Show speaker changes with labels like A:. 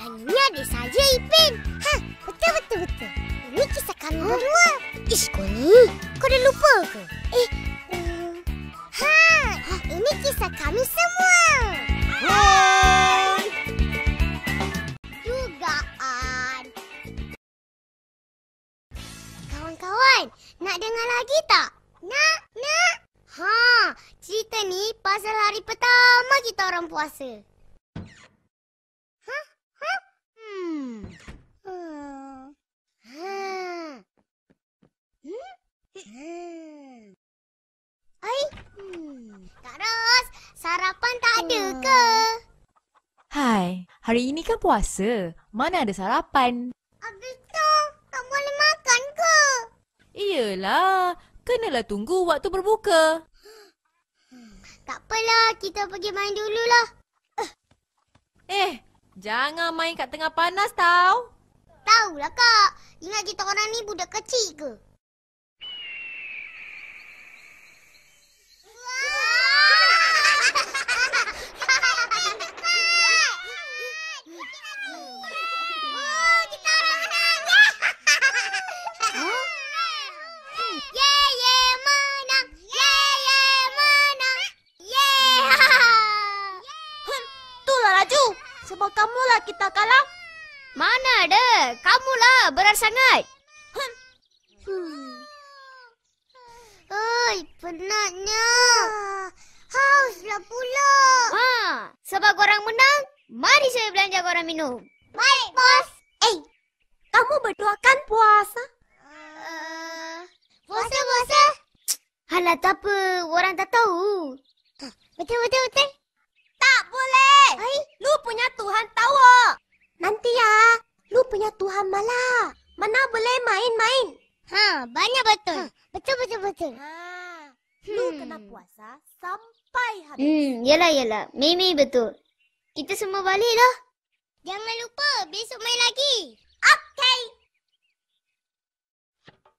A: berani-beraninya ada saja, Ipin. Ha, betul, betul, betul. Ini kisah kami ha? berdua. Ish, kau ni. Kau dah lupa ke? Eh, ha, ha? ini kisah kami semua. Hai. Dugaan. Kawan-kawan, nak dengar lagi tak? Nak, nak. Ha, cerita ni pasal hari pertama kita orang puasa. Ai? Hmm. Kak Ros, sarapan tak ada hmm. ke? Hai, hari ini kan puasa. Mana ada sarapan? Habis tu, tak boleh makan ke? Iyalah, kenalah tunggu waktu berbuka. Tak apalah, kita pergi main dululah. Eh, jangan main kat tengah panas tau. lah kak, ingat kita orang ni budak kecil ke? cuma lah kita kalah. Mana ada? kamu lah berat sangat. Hmm. Oi, hmm. penatnya. Hauslah pula. Ha, sebab orang menang, mari saya belanja orang minum. Baik, bos. Eh, kamu berdua kan puasa? Eh, puasa, uh, puasa. Alah, tak apa. Orang tak tahu. Ah, betul, betul, betul. punya Tuhan Mala. Mana boleh main-main? Ha, banyak betul. Ha, betul betul betul. Ha. Lu hmm. kena puasa sampai habis. Hmm, yalah yalah. Mimi betul. Kita semua baliklah. Jangan lupa besok main lagi.